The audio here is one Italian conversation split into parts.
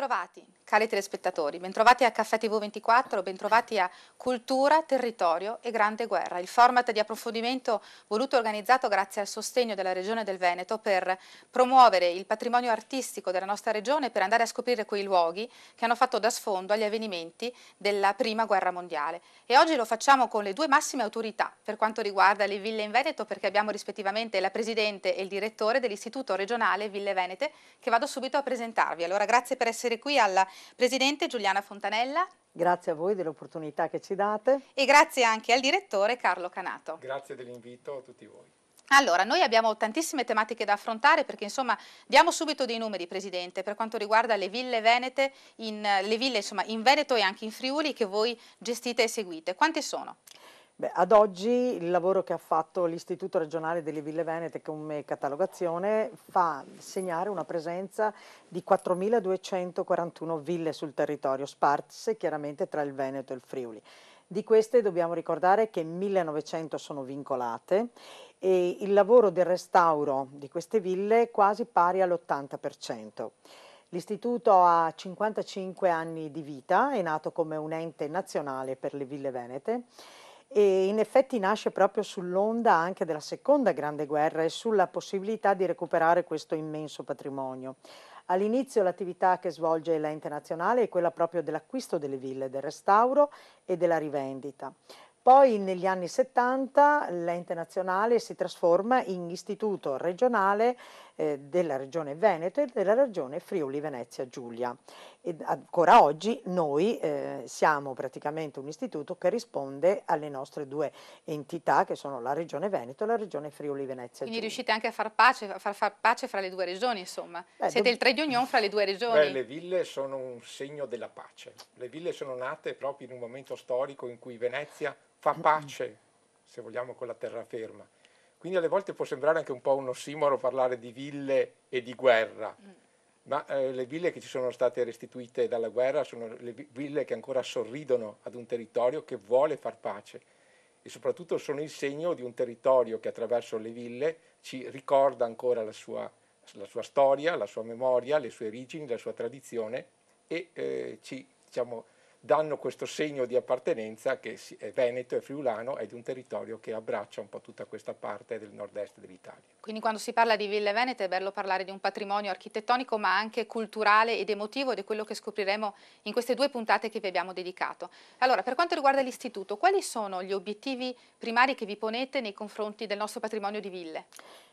Bentrovati cari telespettatori. Bentrovati a Caffè TV24, bentrovati a Cultura, Territorio e Grande Guerra, il format di approfondimento voluto e organizzato grazie al sostegno della Regione del Veneto per promuovere il patrimonio artistico della nostra regione per andare a scoprire quei luoghi che hanno fatto da sfondo agli avvenimenti della Prima Guerra Mondiale. E oggi lo facciamo con le due massime autorità per quanto riguarda le ville in Veneto perché abbiamo rispettivamente la Presidente e il Direttore dell'Istituto Regionale Ville Venete che vado subito a presentarvi. Allora grazie per essere qui alla Presidente Giuliana Fontanella. Grazie a voi dell'opportunità che ci date. E grazie anche al direttore Carlo Canato. Grazie dell'invito a tutti voi. Allora, noi abbiamo tantissime tematiche da affrontare perché insomma diamo subito dei numeri Presidente per quanto riguarda le ville venete, in, le ville insomma in Veneto e anche in Friuli che voi gestite e seguite. Quante sono? Beh, ad oggi il lavoro che ha fatto l'Istituto regionale delle Ville Venete con catalogazione fa segnare una presenza di 4.241 ville sul territorio, sparse chiaramente tra il Veneto e il Friuli. Di queste dobbiamo ricordare che 1900 sono vincolate e il lavoro del restauro di queste ville è quasi pari all'80%. L'istituto ha 55 anni di vita, è nato come un ente nazionale per le ville venete e in effetti nasce proprio sull'onda anche della seconda grande guerra e sulla possibilità di recuperare questo immenso patrimonio. All'inizio l'attività che svolge l'ente nazionale è quella proprio dell'acquisto delle ville, del restauro e della rivendita. Poi negli anni 70 l'ente nazionale si trasforma in istituto regionale eh, della regione Veneto e della regione Friuli Venezia Giulia e ancora oggi noi eh, siamo praticamente un istituto che risponde alle nostre due entità che sono la Regione Veneto e la Regione Friuli Venezia. Quindi riuscite anche a far pace, a far, far pace fra le due regioni insomma, Beh, siete il trade union fra le due regioni. Beh, le ville sono un segno della pace, le ville sono nate proprio in un momento storico in cui Venezia fa pace, se vogliamo, con la terraferma. Quindi alle volte può sembrare anche un po' un ossimoro parlare di ville e di guerra. Mm ma eh, le ville che ci sono state restituite dalla guerra sono le ville che ancora sorridono ad un territorio che vuole far pace e soprattutto sono il segno di un territorio che attraverso le ville ci ricorda ancora la sua, la sua storia, la sua memoria, le sue origini, la sua tradizione e eh, ci diciamo, danno questo segno di appartenenza che è veneto e friulano ed è un territorio che abbraccia un po' tutta questa parte del nord-est dell'Italia. Quindi quando si parla di Ville Venete è bello parlare di un patrimonio architettonico ma anche culturale ed emotivo ed è quello che scopriremo in queste due puntate che vi abbiamo dedicato. Allora, per quanto riguarda l'Istituto, quali sono gli obiettivi primari che vi ponete nei confronti del nostro patrimonio di ville?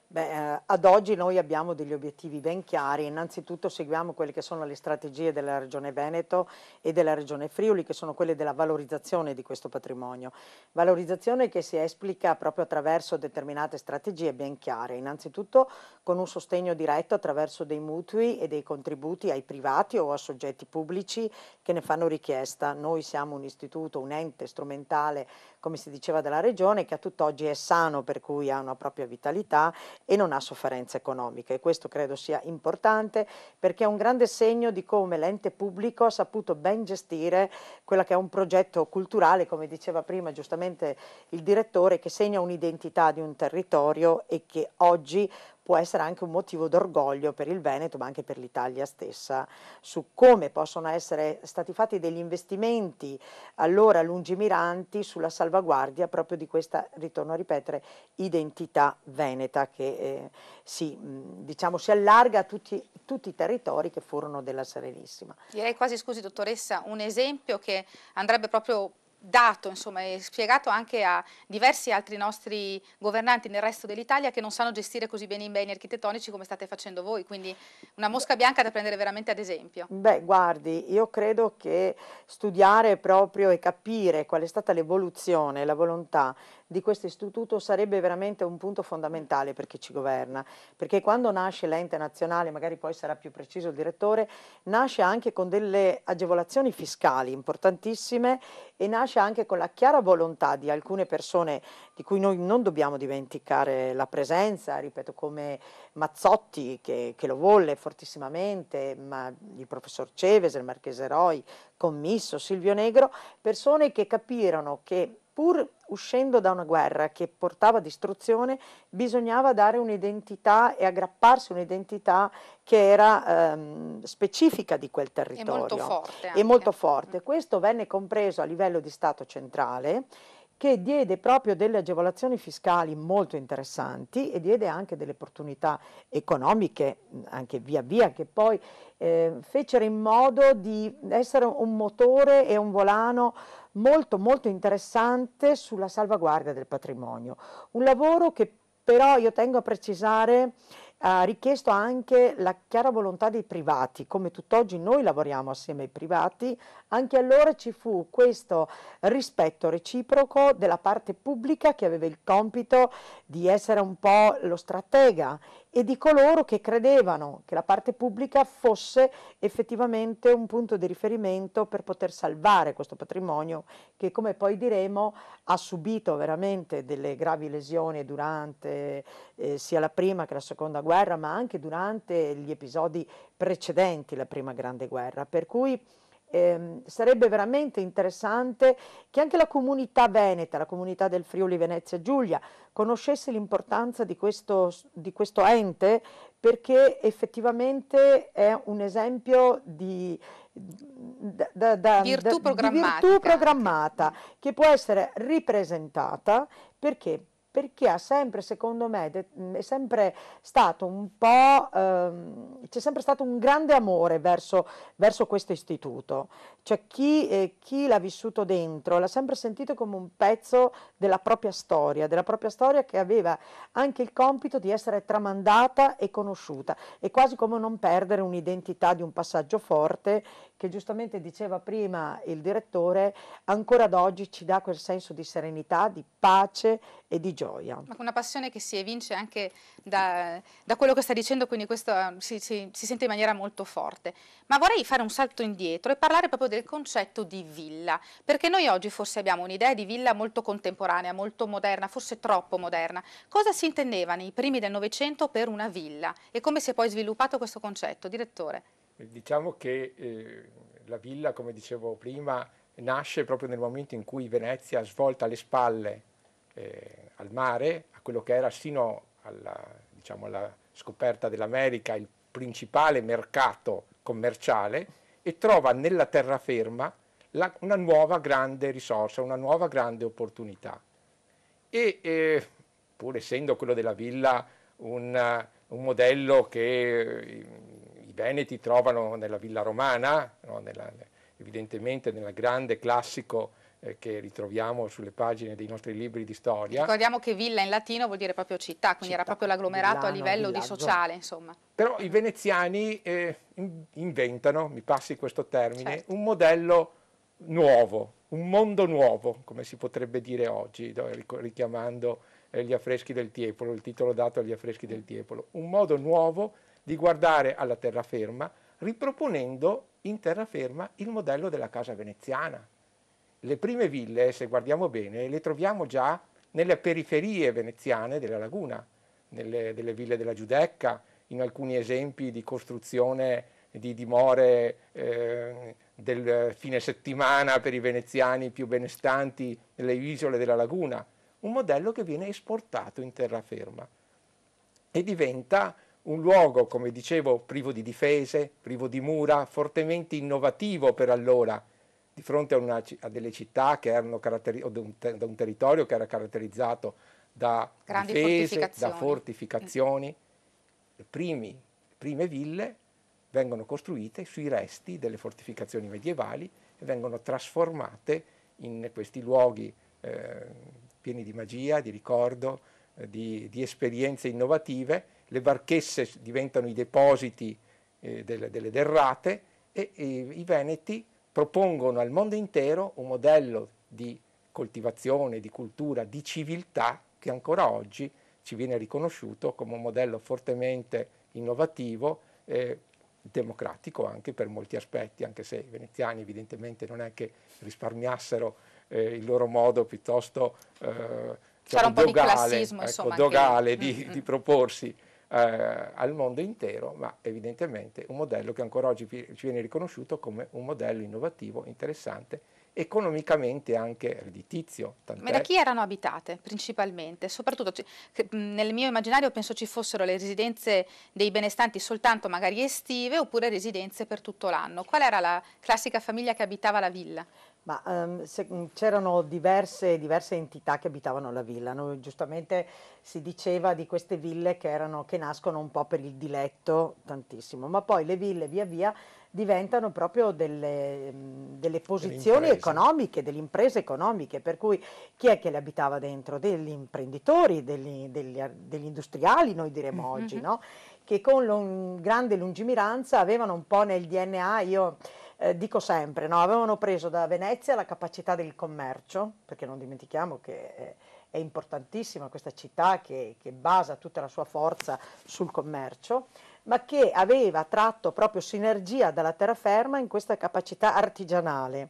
Beh, eh, ad oggi noi abbiamo degli obiettivi ben chiari, innanzitutto seguiamo quelle che sono le strategie della Regione Veneto e della Regione Friuli che sono quelle della valorizzazione di questo patrimonio, valorizzazione che si esplica proprio attraverso determinate strategie ben chiare, innanzitutto con un sostegno diretto attraverso dei mutui e dei contributi ai privati o a soggetti pubblici che ne fanno richiesta, noi siamo un istituto, un ente strumentale come si diceva, della regione che a tutt'oggi è sano per cui ha una propria vitalità e non ha sofferenze economiche e questo credo sia importante perché è un grande segno di come l'ente pubblico ha saputo ben gestire quello che è un progetto culturale, come diceva prima giustamente il direttore, che segna un'identità di un territorio e che oggi può essere anche un motivo d'orgoglio per il Veneto ma anche per l'Italia stessa su come possono essere stati fatti degli investimenti allora lungimiranti sulla salvaguardia proprio di questa, ritorno a ripetere, identità veneta che eh, si, diciamo, si, allarga a tutti, tutti i territori che furono della Serenissima. Direi quasi, scusi dottoressa, un esempio che andrebbe proprio dato insomma, e spiegato anche a diversi altri nostri governanti nel resto dell'Italia che non sanno gestire così bene i beni architettonici come state facendo voi, quindi una mosca bianca da prendere veramente ad esempio. Beh, guardi, io credo che studiare proprio e capire qual è stata l'evoluzione, la volontà di questo istituto sarebbe veramente un punto fondamentale per chi ci governa, perché quando nasce l'ente nazionale, magari poi sarà più preciso il direttore, nasce anche con delle agevolazioni fiscali importantissime e nasce anche con la chiara volontà di alcune persone di cui noi non dobbiamo dimenticare la presenza, ripeto come Mazzotti che, che lo volle fortissimamente, ma il professor Ceves, il Marchese Roy, Commisso, Silvio Negro, persone che capirono che Pur uscendo da una guerra che portava distruzione, bisognava dare un'identità e aggrapparsi a un'identità che era ehm, specifica di quel territorio. E molto forte. E molto forte. Mm. Questo venne compreso a livello di Stato centrale che diede proprio delle agevolazioni fiscali molto interessanti e diede anche delle opportunità economiche, anche via via, che poi eh, fecero in modo di essere un motore e un volano molto molto interessante sulla salvaguardia del patrimonio, un lavoro che però io tengo a precisare ha richiesto anche la chiara volontà dei privati, come tutt'oggi noi lavoriamo assieme ai privati, anche allora ci fu questo rispetto reciproco della parte pubblica che aveva il compito di essere un po' lo stratega e di coloro che credevano che la parte pubblica fosse effettivamente un punto di riferimento per poter salvare questo patrimonio che come poi diremo ha subito veramente delle gravi lesioni durante eh, sia la prima che la seconda guerra ma anche durante gli episodi precedenti la prima grande guerra per cui eh, sarebbe veramente interessante che anche la comunità veneta, la comunità del Friuli Venezia Giulia, conoscesse l'importanza di, di questo, ente perché effettivamente è un esempio di, da, da, virtù, da, programmatica. di virtù programmata che può essere ripresentata perché perché ha sempre, secondo me, è sempre stato un po', ehm, c'è sempre stato un grande amore verso, verso questo istituto. Cioè chi, eh, chi l'ha vissuto dentro l'ha sempre sentito come un pezzo della propria storia, della propria storia che aveva anche il compito di essere tramandata e conosciuta. È quasi come non perdere un'identità di un passaggio forte che giustamente diceva prima il direttore, ancora ad oggi ci dà quel senso di serenità, di pace e di gioia. Una passione che si evince anche da, da quello che sta dicendo, quindi questo eh, si, si, si, sente in maniera molto forte. Ma vorrei fare un salto indietro e parlare proprio del concetto di villa, perché noi oggi forse abbiamo un'idea di villa molto contemporanea, molto moderna, forse troppo moderna. Cosa si intendeva nei primi del Novecento per una villa e come si è poi sviluppato questo concetto, direttore? Diciamo che eh, la villa, come dicevo prima, nasce proprio nel momento in cui Venezia svolta le spalle eh, al mare, a quello che era sino alla, diciamo, alla scoperta dell'America il principale mercato commerciale e trova nella terraferma la, una nuova grande risorsa, una nuova grande opportunità. E eh, pur essendo quello della villa un, un modello che eh, veneti trovano nella Villa Romana, no? nella, evidentemente nel grande classico eh, che ritroviamo sulle pagine dei nostri libri di storia. Ricordiamo che villa in latino vuol dire proprio città, quindi città, era proprio l'agglomerato a livello villaggio. di sociale, insomma. Però i veneziani eh, inventano, mi passi questo termine, certo. un modello nuovo, un mondo nuovo, come si potrebbe dire oggi, richiamando eh, gli affreschi del Tiepolo, il titolo dato agli affreschi del Tiepolo, un modo nuovo di guardare alla terraferma riproponendo in terraferma il modello della casa veneziana. Le prime ville, se guardiamo bene, le troviamo già nelle periferie veneziane della laguna, nelle delle ville della Giudecca, in alcuni esempi di costruzione di dimore eh, del fine settimana per i veneziani più benestanti nelle isole della laguna, un modello che viene esportato in terraferma e diventa un luogo, come dicevo, privo di difese, privo di mura, fortemente innovativo per allora, di fronte a, una, a delle città che erano caratterizzate, da, un da un territorio che era caratterizzato da Grandi difese, fortificazioni. da fortificazioni. Le, primi, le prime ville vengono costruite sui resti delle fortificazioni medievali e vengono trasformate in questi luoghi eh, pieni di magia, di ricordo, eh, di, di esperienze innovative le barchesse diventano i depositi eh, delle, delle, derrate e, e i Veneti propongono al mondo intero un modello di coltivazione, di cultura, di civiltà che ancora oggi ci viene riconosciuto come un modello fortemente innovativo, eh, democratico anche per molti aspetti, anche se i veneziani evidentemente non è che risparmiassero eh, il loro modo piuttosto eh, cioè, dogale, di, ecco, insomma, dogale di, mm, di mm. proporsi eh, al mondo intero, ma evidentemente un modello che ancora oggi ci viene riconosciuto come un modello innovativo, interessante, economicamente anche redditizio. Tant'è. Ma da chi erano abitate principalmente? Soprattutto nel mio immaginario penso ci fossero le residenze dei benestanti soltanto magari estive oppure residenze per tutto l'anno. Qual era la classica famiglia che abitava la villa? Ma um, se, mm, c'erano diverse, diverse, entità che abitavano la villa, no? giustamente si diceva di queste ville che, erano, che nascono un po' per il diletto tantissimo, ma poi le ville via via diventano proprio delle, mm, delle posizioni delle economiche, delle imprese economiche, per cui chi è che le abitava dentro? Degli imprenditori, degli, degli, degli industriali, noi diremmo mm-hmm. oggi, no? che con lo, grande lungimiranza avevano un po' nel DNA, io eh, dico sempre, no? avevano preso da Venezia la capacità del commercio, perché non dimentichiamo che eh, è importantissima questa città che, che basa tutta la sua forza sul commercio, ma che aveva tratto proprio sinergia dalla terraferma in questa capacità artigianale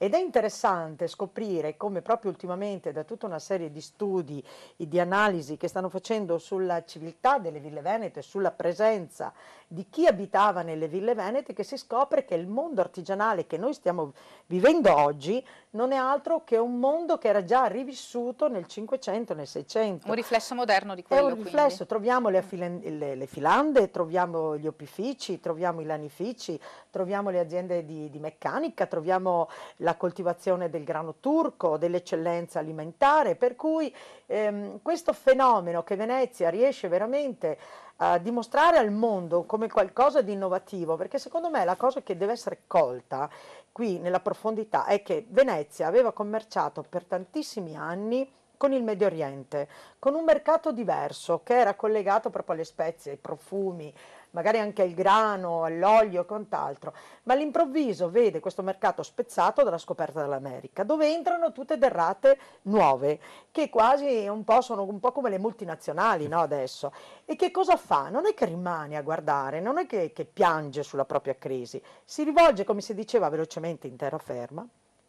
ed è interessante scoprire come proprio ultimamente da tutta una serie di studi e di analisi che stanno facendo sulla civiltà delle ville venete, sulla presenza di chi abitava nelle ville venete, che si scopre che il mondo artigianale che noi stiamo vivendo oggi non è altro che un mondo che era già rivissuto nel 500, nel 600. Un riflesso moderno di quello. È un riflesso, quindi. troviamo le, le, le, filande, troviamo gli opifici, troviamo i lanifici, troviamo le aziende di, di meccanica, troviamo la coltivazione del grano turco, dell'eccellenza alimentare, per cui ehm, questo fenomeno che Venezia riesce veramente a dimostrare al mondo come qualcosa di innovativo, perché secondo me la cosa che deve essere colta qui nella profondità è che Venezia aveva commerciato per tantissimi anni con il Medio Oriente, con un mercato diverso che era collegato proprio alle spezie, ai profumi, magari anche al grano, all'olio e quant'altro, ma all'improvviso vede questo mercato spezzato dalla scoperta dell'America, dove entrano tutte derrate nuove, che quasi un po' sono un po' come le multinazionali no, adesso. E che cosa fa? Non è che rimane a guardare, non è che, che piange sulla propria crisi, si rivolge, come si diceva velocemente, in terraferma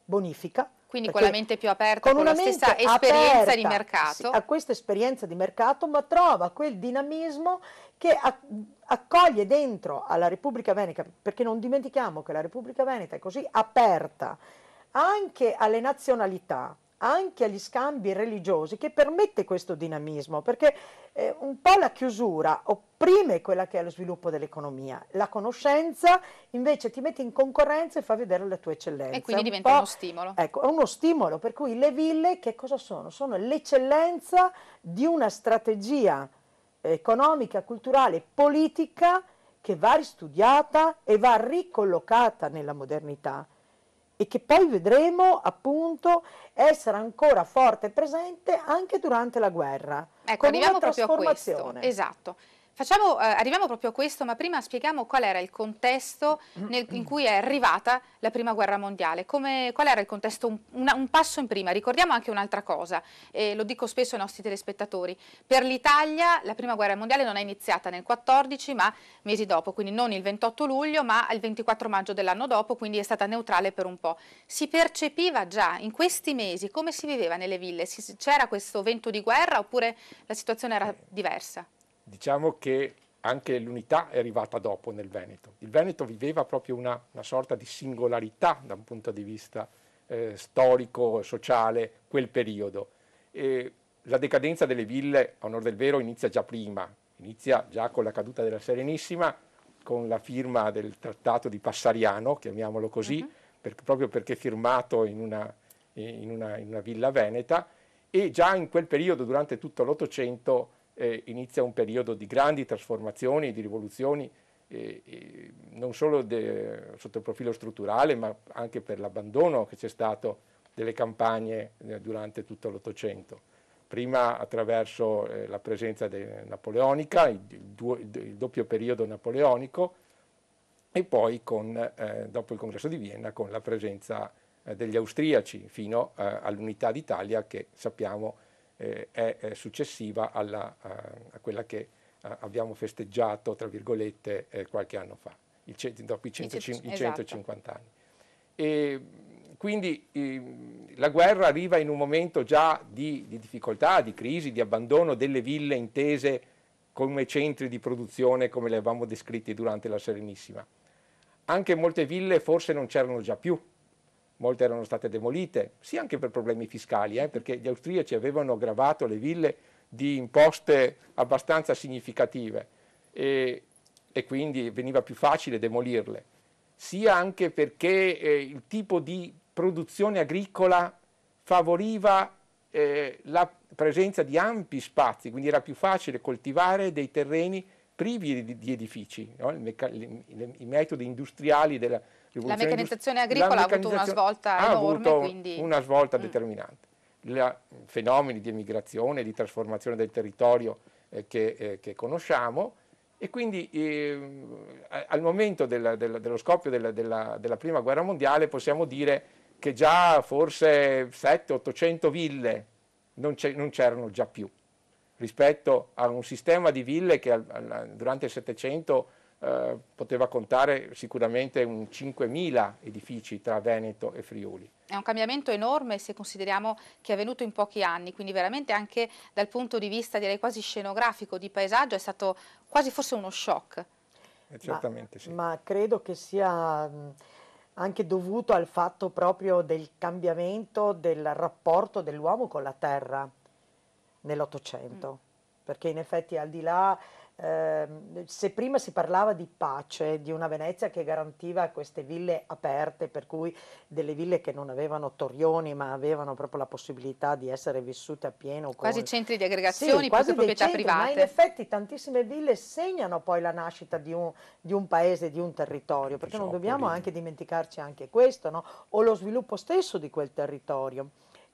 bonifica. Quindi con la mente più aperta, con, con la stessa esperienza di mercato. Sì, a questa esperienza di mercato, ma trova quel dinamismo che accoglie dentro alla Repubblica Veneta, perché non dimentichiamo che la Repubblica Veneta è così aperta anche alle nazionalità, anche agli scambi religiosi che permette questo dinamismo, perché eh, un po' la chiusura opprime quella che è lo sviluppo dell'economia, la conoscenza invece ti mette in concorrenza e fa vedere le tue eccellenze. E quindi diventa un uno stimolo. Ecco, è uno stimolo, per cui le ville che cosa sono? Sono l'eccellenza di una strategia economica, culturale, politica che va ristudiata e va ricollocata nella modernità e che poi vedremo appunto essere ancora forte e presente anche durante la guerra. Ecco, con arriviamo proprio a questo. Esatto. Facciamo, eh, arriviamo proprio a questo, ma prima spieghiamo qual era il contesto nel, in cui è arrivata la Prima Guerra Mondiale, Come, qual era il contesto, un, una, un, passo in prima. Ricordiamo anche un'altra cosa, e lo dico spesso ai nostri telespettatori, per l'Italia la Prima Guerra Mondiale non è iniziata nel 14 ma mesi dopo, quindi non il 28 luglio ma il 24 maggio dell'anno dopo, quindi è stata neutrale per un po'. Si percepiva già in questi mesi come si viveva nelle ville, c'era questo vento di guerra oppure la situazione era diversa? diciamo che anche l'unità è arrivata dopo nel Veneto. Il Veneto viveva proprio una, una sorta di singolarità da un punto di vista eh, storico, sociale, quel periodo. E la decadenza delle ville, a onor del vero, inizia già prima, inizia già con la caduta della Serenissima, con la firma del trattato di Passariano, chiamiamolo così, uh-huh. per, proprio perché firmato in una, in, una, in una villa veneta, e già in quel periodo, durante tutto l'Ottocento, eh, inizia un periodo di grandi trasformazioni, di rivoluzioni, eh, eh, non solo de, sotto il profilo strutturale, ma anche per l'abbandono che c'è stato delle campagne eh, durante tutto l'Ottocento. Prima attraverso eh, la presenza napoleonica, il, du, il, doppio periodo napoleonico, e poi con, eh, dopo il congresso di Vienna con la presenza degli austriaci fino all'unità d'Italia che sappiamo è eh, è eh, successiva alla, a quella che eh, abbiamo festeggiato, tra virgolette, qualche anno fa, i, dopo i, 150, esatto. i 150 anni. E quindi eh, la guerra arriva in un momento già di, di, difficoltà, di crisi, di abbandono delle ville intese come centri di produzione come le avevamo descritti durante la Serenissima. Anche molte ville forse non c'erano già più, molte erano state demolite, sì anche per problemi fiscali, eh, perché gli austriaci avevano gravato le ville di imposte abbastanza significative e, e quindi veniva più facile demolirle, sia anche perché eh, il tipo di produzione agricola favoriva eh, la presenza di ampi spazi, quindi era più facile coltivare dei terreni privi di, di edifici, no? il, il, i metodi industriali della, la cioè, meccanizzazione agricola la meccanizzazione ha avuto una svolta ha enorme. quindi... una svolta mm. determinante. La, fenomeni di emigrazione, di trasformazione del territorio eh, che, eh, che, conosciamo e quindi eh, al momento della, della, dello scoppio della, della, prima guerra mondiale possiamo dire che già forse 700-800 ville non, non, c'erano già più rispetto a un sistema di ville che al, al, durante il Settecento eh, poteva contare sicuramente un 5.000 edifici tra Veneto e Friuli. È un cambiamento enorme se consideriamo che è avvenuto in pochi anni, quindi veramente anche dal punto di vista direi quasi scenografico, di paesaggio, è stato quasi forse uno shock. Eh, certamente ma, sì. Ma credo che sia anche dovuto al fatto proprio del cambiamento del rapporto dell'uomo con la terra nell'Ottocento, mm. perché in effetti al di là Ehm, se prima si parlava di pace, di una Venezia che garantiva queste ville aperte, per cui delle ville che non avevano torrioni ma avevano proprio la possibilità di essere vissute a pieno. Quasi con... centri di aggregazione, sì, quasi proprietà centri, private. Ma in effetti tantissime ville segnano poi la nascita di un, di un paese, di un territorio, perché non diciamo dobbiamo anche dimenticarci anche questo, no? o lo sviluppo stesso di quel territorio.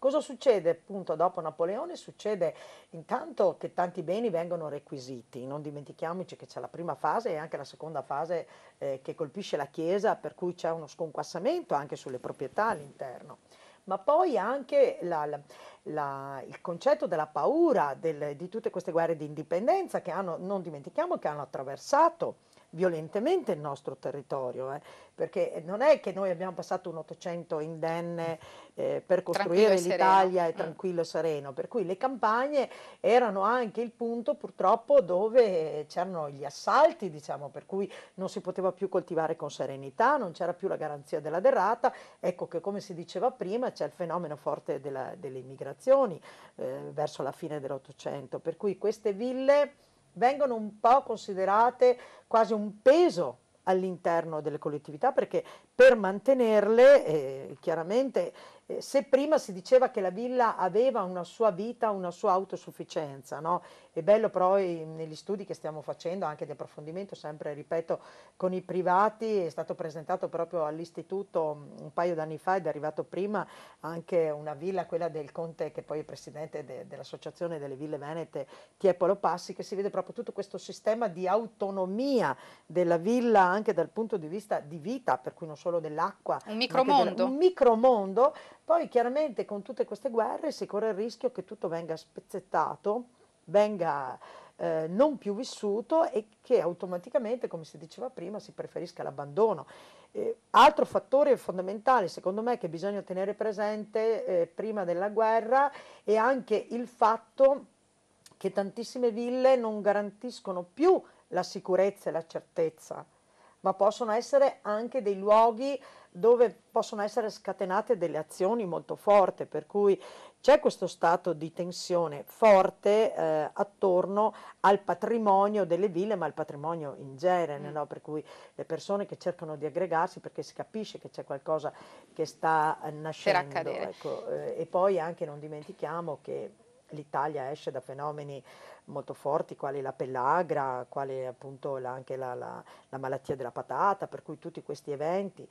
Cosa succede appunto dopo Napoleone? Succede intanto che tanti beni vengono requisiti, non dimentichiamoci che c'è la prima fase e anche la seconda fase eh, che colpisce la Chiesa, per cui c'è uno sconquassamento anche sulle proprietà all'interno ma poi anche la, la, la, il concetto della paura del, di tutte queste guerre di indipendenza che hanno, non dimentichiamo, che hanno attraversato violentemente il nostro territorio, eh, perché non è che noi abbiamo passato un Ottocento indenne eh, per costruire l'Italia e mm. tranquillo e sereno, per cui le campagne erano anche il punto purtroppo dove c'erano gli assalti, diciamo, per cui non si poteva più coltivare con serenità, non c'era più la garanzia della derrata, ecco che come si diceva prima c'è il fenomeno forte della, delle immigrazioni eh, verso la fine dell'Ottocento, per cui queste ville vengono un po' considerate quasi un peso all'interno delle collettività perché per mantenerle eh, chiaramente eh, se prima si diceva che la villa aveva una sua vita, una sua autosufficienza no? È bello però eh, negli studi che stiamo facendo, anche di approfondimento, sempre ripeto, con i privati, è stato presentato proprio all'istituto mm, un paio d'anni fa ed è arrivato prima anche una villa, quella del Conte che poi è presidente de, dell'Associazione delle Ville Venete Tiepolo Passi, che si vede proprio tutto questo sistema di autonomia della villa anche dal punto di vista di vita, per cui non solo dell'acqua. Un micromondo. Della, un micromondo. Poi chiaramente con tutte queste guerre si corre il rischio che tutto venga spezzettato venga eh, non più vissuto e che automaticamente, come si diceva prima, si preferisca l'abbandono. Eh, altro fattore fondamentale, secondo me, che bisogna tenere presente eh, prima della guerra è anche il fatto che tantissime ville non garantiscono più la sicurezza e la certezza ma possono essere anche dei luoghi dove possono essere scatenate delle azioni molto forti, per cui c'è questo stato di tensione forte eh, attorno al patrimonio delle ville, ma al patrimonio in genere, mm. no? per cui le persone che cercano di aggregarsi perché si capisce che c'è qualcosa che sta eh, nascendo. Ecco. Eh, e poi anche non dimentichiamo che l'Italia esce da fenomeni molto forti, quali la pellagra, quale appunto la, anche la, la, la malattia della patata, per cui tutti questi eventi.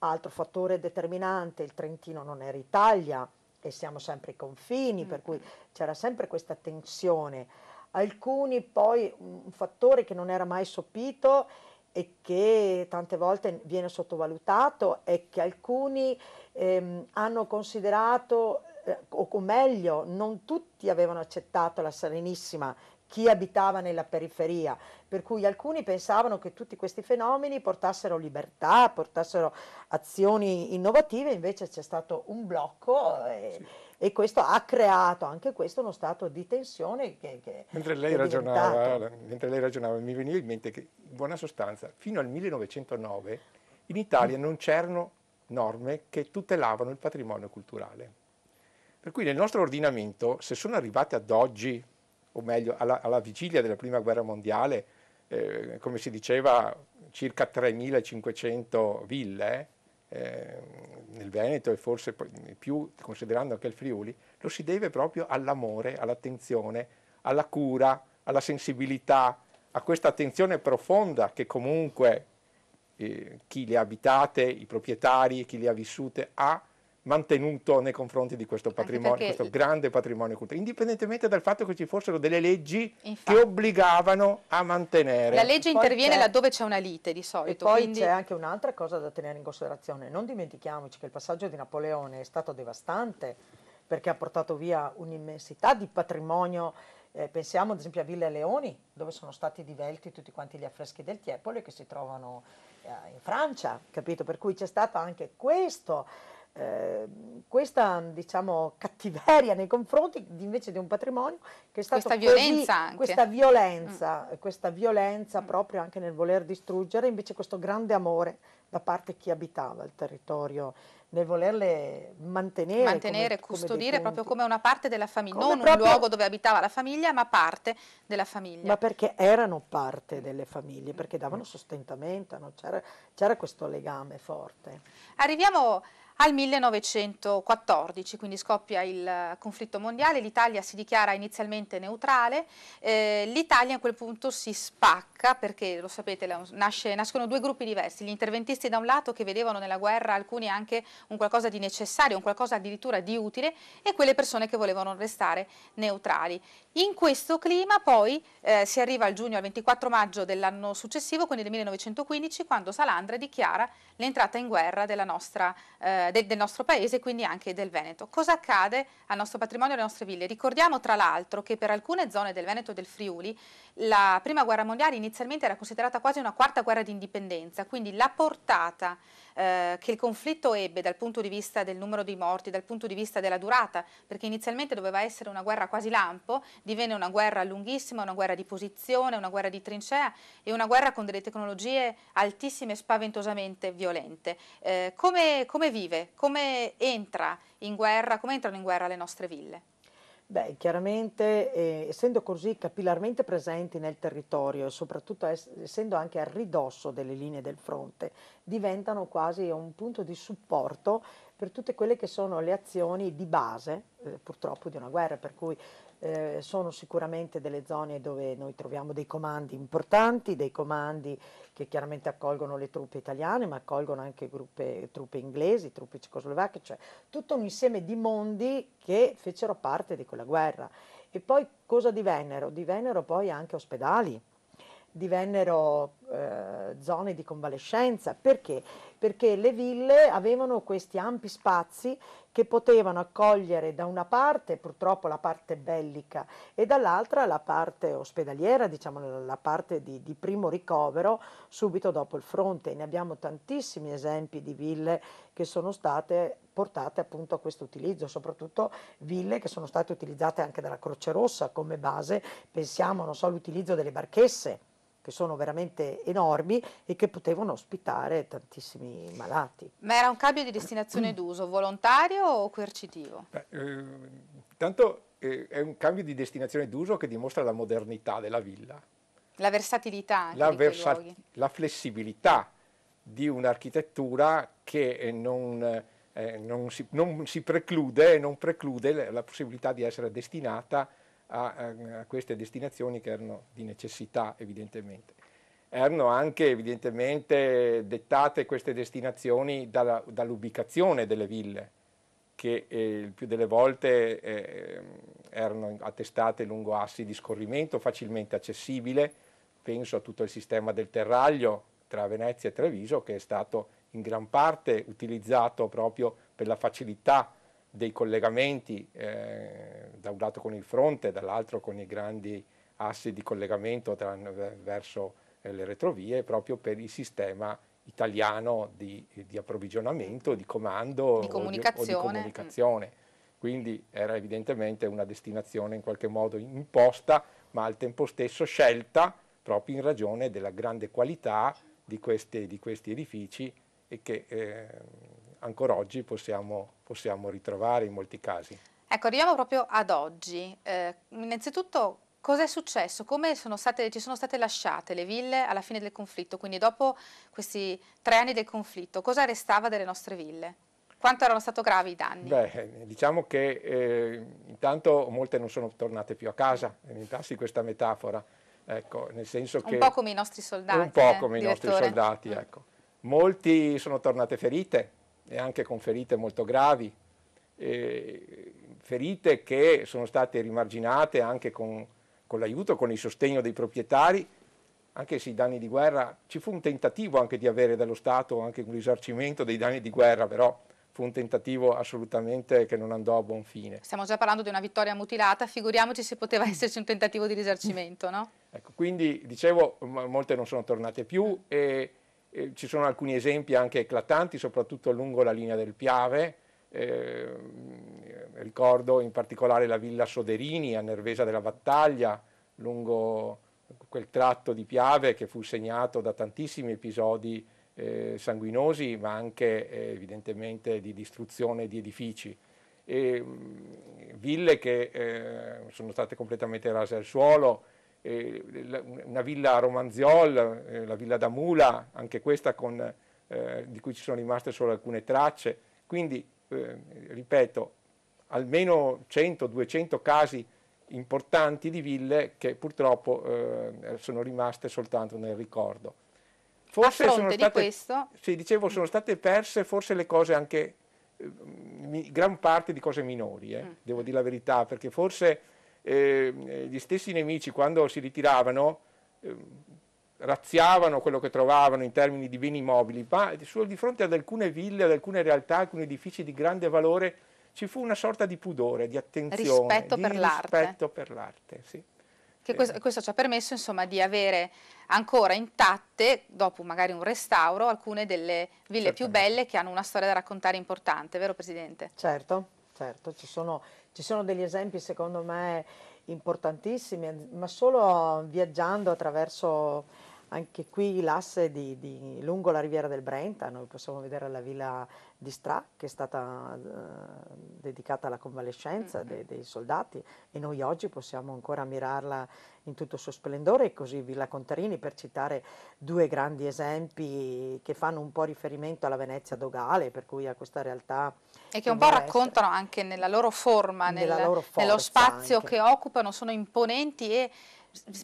Altro fattore determinante, il Trentino non era Italia e siamo sempre ai confini, mm. per cui c'era sempre questa tensione. Alcuni poi un fattore che non era mai sopito e che tante volte viene sottovalutato è che alcuni ehm, hanno considerato eh, o meglio, non tutti avevano accettato la Serenissima, chi abitava nella periferia, per cui alcuni pensavano che tutti questi fenomeni portassero libertà, portassero azioni innovative, invece c'è stato un blocco e, eh, sì. e questo ha creato anche questo uno stato di tensione che, che mentre, lei mentre lei ragionava mi veniva in mente che in buona sostanza fino al 1909 in Italia non c'erano norme che tutelavano il patrimonio culturale. Per cui nel nostro ordinamento, se sono arrivate ad oggi, o meglio alla, alla vigilia della Prima Guerra Mondiale, eh, come si diceva, circa 3.500 ville, eh, nel Veneto e forse più, considerando anche il Friuli, lo si deve proprio all'amore, all'attenzione, alla cura, alla sensibilità, a questa attenzione profonda che comunque eh, chi le ha abitate, i proprietari, chi le ha vissute ha mantenuto nei confronti di questo, patrimonio, questo grande patrimonio culturale, indipendentemente dal fatto che ci fossero delle leggi Infatti. che obbligavano a mantenere. La legge interviene laddove c'è una lite di solito. E poi quindi... c'è anche un'altra cosa da tenere in considerazione, non dimentichiamoci che il passaggio di Napoleone è stato devastante perché ha portato via un'immensità di patrimonio eh, pensiamo ad esempio a Villa Leoni, dove sono stati divelti tutti quanti gli affreschi del Tiepolo che si trovano eh, in Francia, capito? Per cui c'è stato anche questo. Ehm, questa diciamo, cattiveria nei confronti invece di un patrimonio che è stata questa violenza, così, questa, violenza mm. questa violenza mm. proprio anche nel voler distruggere invece questo grande amore da parte di chi abitava il territorio nel volerle mantenere, mantenere come, custodire come proprio come una parte della famiglia, come non proprio, un luogo dove abitava la famiglia, ma parte della famiglia. Ma perché erano parte delle famiglie, perché davano sostentamento, c'era questo legame forte. Arriviamo al 1914, quindi scoppia il eh, conflitto mondiale, l'Italia si dichiara inizialmente neutrale, eh, l'Italia a quel punto si spacca perché, lo sapete, nasce, nascono due gruppi diversi, gli interventisti da un lato che vedevano nella guerra alcuni anche un qualcosa di necessario, un qualcosa addirittura di utile e quelle persone che volevano restare neutrali. In questo clima poi eh, si arriva al giugno, al 24 maggio dell'anno successivo, quindi del 1915, quando Salandra dichiara l'entrata in guerra della nostra eh, de, del nostro paese e quindi anche del Veneto. Cosa accade al nostro patrimonio e alle nostre ville? Ricordiamo tra l'altro che per alcune zone del Veneto e del Friuli la Prima Guerra Mondiale inizialmente era considerata quasi una quarta guerra di indipendenza, quindi la portata eh, che il conflitto ebbe dal punto di vista del numero dei morti, dal punto di vista della durata, perché inizialmente doveva essere una guerra quasi lampo, divenne una guerra lunghissima, una guerra di posizione, una guerra di trincea e una guerra con delle tecnologie altissime e spaventosamente violente. Eh, come, come vive? vive, come entra in guerra, come entrano in guerra le nostre ville? Beh, chiaramente eh, essendo così capillarmente presenti nel territorio e soprattutto essendo anche a ridosso delle linee del fronte, diventano quasi un punto di supporto per tutte quelle che sono le azioni di base, eh, purtroppo, di una guerra, per cui eh, sono sicuramente delle zone dove noi troviamo dei comandi importanti, dei comandi che chiaramente accolgono le truppe italiane, ma accolgono anche gruppe, truppe inglesi, truppe cecoslovacche, cioè tutto un insieme di mondi che fecero parte di quella guerra. E poi cosa divennero? Divennero poi anche ospedali divennero eh, zone di convalescenza. Perché? Perché le ville avevano questi ampi spazi che potevano accogliere da una parte purtroppo la parte bellica e dall'altra la parte ospedaliera, diciamo la parte di, di primo ricovero subito dopo il fronte. E ne abbiamo tantissimi esempi di ville che sono state portate appunto a questo utilizzo, soprattutto ville che sono state utilizzate anche dalla Croce Rossa come base, pensiamo non so, all'utilizzo delle barchesse che sono veramente enormi e che potevano ospitare tantissimi malati. Ma era un cambio di destinazione d'uso, volontario o coercitivo? Beh, eh, intanto eh, è un cambio di destinazione d'uso che dimostra la modernità della villa. La versatilità la, versa la flessibilità di un'architettura che eh, non, eh, non, si, non si preclude, non preclude la possibilità di essere destinata a a, a queste destinazioni che erano di necessità evidentemente. Erano anche evidentemente dettate queste destinazioni dall'ubicazione delle ville, che eh, il eh, più delle volte eh, erano attestate lungo assi di scorrimento facilmente accessibile, penso a tutto il sistema del terraglio tra Venezia e Treviso che è stato in gran parte utilizzato proprio per la facilità dei collegamenti eh, da un lato con il fronte, dall'altro con i grandi assi di collegamento tra, verso eh, le retrovie, proprio per il sistema italiano di, di approvvigionamento, di comando di comunicazione. O di, o di comunicazione. Mm. Quindi era evidentemente una destinazione in qualche modo imposta, ma al tempo stesso scelta proprio in ragione della grande qualità di questi, di questi edifici e che eh, ancora oggi possiamo, possiamo ritrovare in molti casi. Ecco, arriviamo proprio ad oggi. Eh, innanzitutto, cosa è successo? Come sono state, ci sono state lasciate le ville alla fine del conflitto? Quindi dopo questi tre anni del conflitto, cosa restava delle nostre ville? Quanto erano stati gravi i danni? Beh, diciamo che eh, intanto molte non sono tornate più a casa, mi passi questa metafora. Ecco, nel senso che... Un po' come i nostri soldati. Un po' come eh, i direttore. nostri soldati, mm. ecco. Molti sono tornate ferite, e anche con ferite molto gravi, eh, ferite che sono state rimarginate anche con, con l'aiuto, con il sostegno dei proprietari, anche se i danni di guerra, ci fu un tentativo anche di avere dallo Stato anche un risarcimento dei danni di guerra, però fu un tentativo assolutamente che non andò a buon fine. Stiamo già parlando di una vittoria mutilata, figuriamoci se poteva esserci un tentativo di risarcimento, no? Ecco, quindi dicevo, molte non sono tornate più e eh, ci sono alcuni esempi anche eclatanti, soprattutto lungo la linea del Piave, eh, ricordo in particolare la villa Soderini a Nervesa della Battaglia, lungo quel tratto di Piave che fu segnato da tantissimi episodi eh, sanguinosi, ma anche eh, evidentemente di distruzione di edifici. E, mh, mm, ville che eh, sono state completamente rase al suolo, eh, una villa a Romanziol, eh, la villa da Mula, anche questa con, eh, di cui ci sono rimaste solo alcune tracce. Quindi, ripeto, almeno 100-200 casi importanti di ville che purtroppo eh, sono rimaste soltanto nel ricordo. Forse sono state, questo... sì, dicevo, sono state perse forse le cose anche, eh, gran parte di cose minori, eh, mm. devo dire la verità, perché forse Ehm, eh, gli stessi nemici quando si ritiravano eh, razziavano quello che trovavano in termini di beni mobili, ma solo di fronte ad alcune ville, ad alcune realtà, alcuni edifici di grande valore ci fu una sorta di pudore, di attenzione, rispetto di per rispetto per l'arte. Sì. Che questo, eh. questo, ci ha permesso insomma, di avere ancora intatte, dopo magari un restauro, alcune delle ville Certamente. più belle che hanno una storia da raccontare importante, vero Presidente? Certo, certo, ci sono ci sono degli esempi secondo me importantissimi, ma solo viaggiando attraverso anche qui l'asse di, di, lungo la riviera del Brenta, noi possiamo vedere la villa di Stra che è stata eh, dedicata alla convalescenza mm -hmm. de, dei soldati e noi oggi possiamo ancora ammirarla in tutto il suo splendore e così Villa Contarini per citare due grandi esempi che fanno un po' riferimento alla Venezia dogale per cui a questa realtà e che un po' raccontano anche nella loro forma, nella nel, loro nello spazio anche. che occupano, sono imponenti e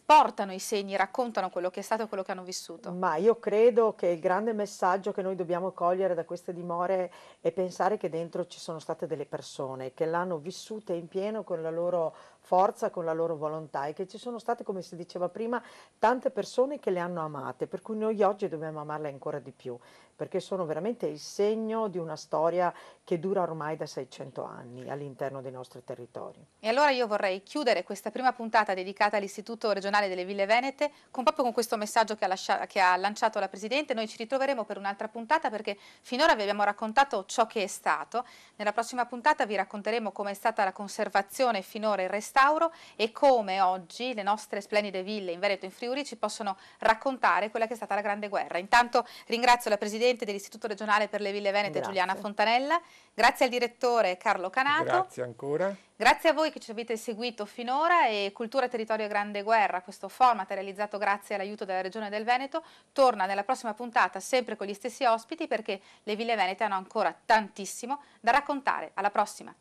portano i segni, raccontano quello che è stato e quello che hanno vissuto. Ma io credo che il grande messaggio che noi dobbiamo cogliere da queste dimore è pensare che dentro ci sono state delle persone che l'hanno vissuta in pieno con la loro forza, con la loro volontà e che ci sono state, come si diceva prima, tante persone che le hanno amate, per cui noi oggi dobbiamo amarle ancora di più, perché sono veramente il segno di una storia che dura ormai da 600 anni all'interno dei nostri territori. E allora io vorrei chiudere questa prima puntata dedicata all'Istituto regionale delle Ville Venete con, proprio con questo messaggio che ha, lasciato, che ha lanciato la Presidente. Noi ci ritroveremo per un'altra puntata perché finora vi abbiamo raccontato ciò che è stato. Nella prossima puntata vi racconteremo come è stata la conservazione finora e il restauro restauro e come oggi le nostre splendide ville in Veneto e in Friuli ci possono raccontare quella che è stata la Grande Guerra. Intanto ringrazio la Presidente dell'Istituto regionale per le ville venete grazie. Giuliana Fontanella, grazie al direttore Carlo Canato. Grazie ancora. Grazie a voi che ci avete seguito finora e Cultura Territorio Grande Guerra, questo format realizzato grazie all'aiuto della Regione del Veneto, torna nella prossima puntata sempre con gli stessi ospiti perché le ville venete hanno ancora tantissimo da raccontare. Alla prossima!